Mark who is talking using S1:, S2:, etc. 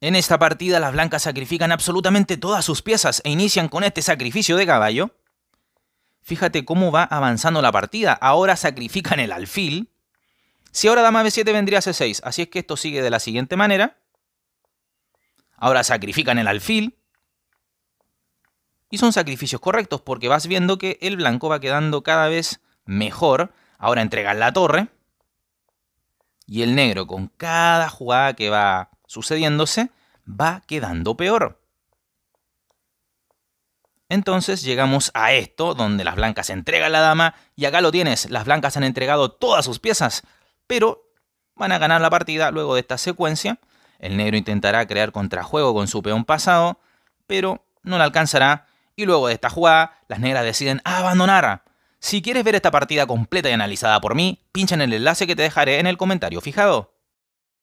S1: En esta partida las blancas sacrifican absolutamente todas sus piezas e inician con este sacrificio de caballo. Fíjate cómo va avanzando la partida. Ahora sacrifican el alfil. Si ahora dama b7 vendría c6, así es que esto sigue de la siguiente manera. Ahora sacrifican el alfil. Y son sacrificios correctos porque vas viendo que el blanco va quedando cada vez mejor. Ahora entregan la torre. Y el negro con cada jugada que va sucediéndose, va quedando peor. Entonces llegamos a esto, donde las blancas entregan la dama, y acá lo tienes, las blancas han entregado todas sus piezas, pero van a ganar la partida luego de esta secuencia. El negro intentará crear contrajuego con su peón pasado, pero no la alcanzará, y luego de esta jugada, las negras deciden abandonar. Si quieres ver esta partida completa y analizada por mí, pincha en el enlace que te dejaré en el comentario fijado.